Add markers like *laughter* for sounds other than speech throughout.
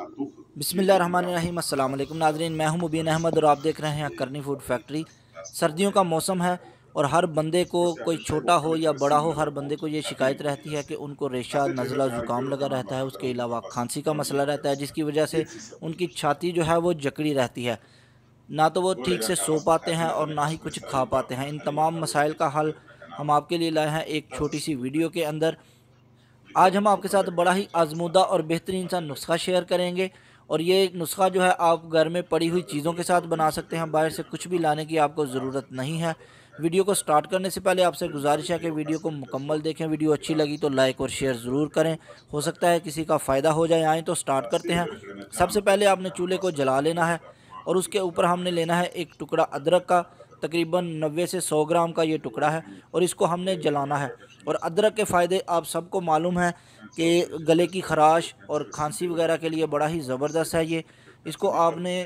बसमिल्लाम नाजरीन मैं हूं मुबीन अहमद और आप देख रहे हैं करनी फूड फैक्ट्री सर्दियों का मौसम है और हर बंदे को कोई छोटा हो या बड़ा हो हर बंदे को ये शिकायत रहती है कि उनको रेशा नज़ला ज़ुकाम लगा रहता है उसके अलावा खांसी का मसला रहता है जिसकी वजह से उनकी छाती जो है वो जकड़ी रहती है ना तो वो ठीक से सो पाते हैं और ना ही कुछ खा पाते हैं इन तमाम मसाइल का हल हम आपके लिए लाए हैं एक छोटी सी वीडियो के अंदर आज हम आपके साथ बड़ा ही आजमूदा और बेहतरीन सा नुस्खा शेयर करेंगे और ये एक नुस्खा जो है आप घर में पड़ी हुई चीज़ों के साथ बना सकते हैं बाहर से कुछ भी लाने की आपको ज़रूरत नहीं है वीडियो को स्टार्ट करने से पहले आपसे गुजारिश है कि वीडियो को मुकम्मल देखें वीडियो अच्छी लगी तो लाइक और शेयर ज़रूर करें हो सकता है किसी का फ़ायदा हो जाए आएँ तो स्टार्ट करते हैं सबसे पहले आपने चूल्हे को जला लेना है और उसके ऊपर हमने लेना है एक टुकड़ा अदरक का तकरीबन नब्बे से सौ ग्राम का ये टुकड़ा है और इसको हमने जलाना है और अदरक के फ़ायदे आप सबको मालूम है कि गले की खराश और खांसी वगैरह के लिए बड़ा ही ज़बरदस्त है ये इसको आपने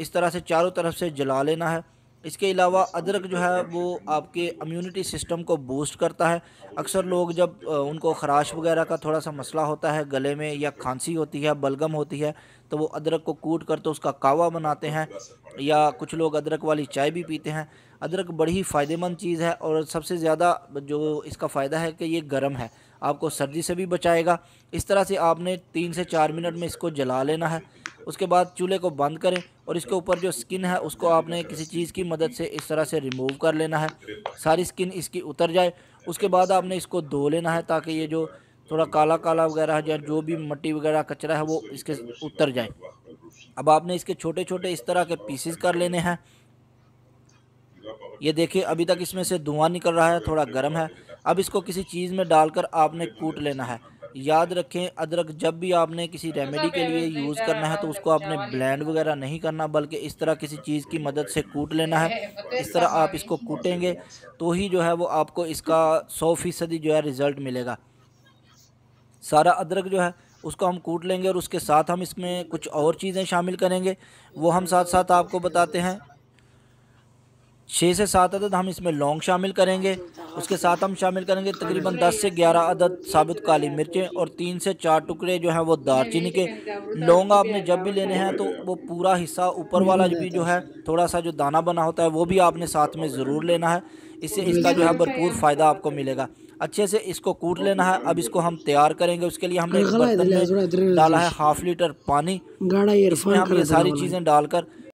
इस तरह से चारों तरफ से जला लेना है इसके अलावा अदरक जो है वो आपके इम्यूनिटी सिस्टम को बूस्ट करता है अक्सर लोग जब उनको खराश वगैरह का थोड़ा सा मसला होता है गले में या खांसी होती है बलगम होती है तो वो अदरक को कूट कर तो उसका कावा बनाते हैं या कुछ लोग अदरक वाली चाय भी पीते हैं अदरक बड़ी ही फ़ायदेमंद चीज़ है और सबसे ज़्यादा जो इसका फ़ायदा है कि ये गर्म है आपको सर्दी से भी बचाएगा इस तरह से आपने तीन से चार मिनट में इसको जला लेना है उसके बाद चूल्हे को बंद करें और इसके ऊपर जो स्किन है उसको आपने किसी चीज़ की मदद से इस तरह से रिमूव कर लेना है सारी स्किन इसकी उतर जाए उसके बाद आपने इसको धो लेना है ताकि ये जो थोड़ा काला काला वगैरह या जो भी मट्टी वगैरह कचरा है वो इसके उतर जाए अब आपने इसके छोटे छोटे इस तरह के पीसेस कर लेने हैं ये देखिए अभी तक इसमें से धुआं निकल रहा है थोड़ा गर्म है अब इसको किसी चीज़ में डालकर आपने कूट लेना है याद रखें अदरक जब भी आपने किसी रेमेडी के लिए यूज़ करना है तो उसको आपने ब्लेंड वगैरह नहीं करना बल्कि इस तरह किसी चीज़ की मदद से कूट लेना है *laughs* इस तरह आप इसको कूटेंगे तो ही जो है वो आपको इसका सौ फ़ीसदी जो है रिज़ल्ट मिलेगा सारा अदरक जो है उसको हम कूट लेंगे और उसके साथ हम इसमें कुछ और चीज़ें शामिल करेंगे वो हम साथ साथ आपको बताते हैं छः से सात अदद हम इसमें लौंग शामिल करेंगे उसके साथ हम शामिल करेंगे तकरीबन 10 से 11 अदद साबुत काली मिर्चें और तीन से चार टुकड़े जो हैं वो दारचीनी के लौंग आपने जब भी लेने हैं तो वो पूरा हिस्सा ऊपर वाला भी जो है थोड़ा सा जो दाना बना होता है वो भी आपने साथ में ज़रूर लेना है इससे इसका जो है भरपूर फ़ायदा आपको मिलेगा अच्छे से इसको कूट लेना है अब इसको हम तैयार करेंगे उसके लिए हमने डाला है हाफ लीटर पानी इसमें हम ये सारी चीज़ें डालकर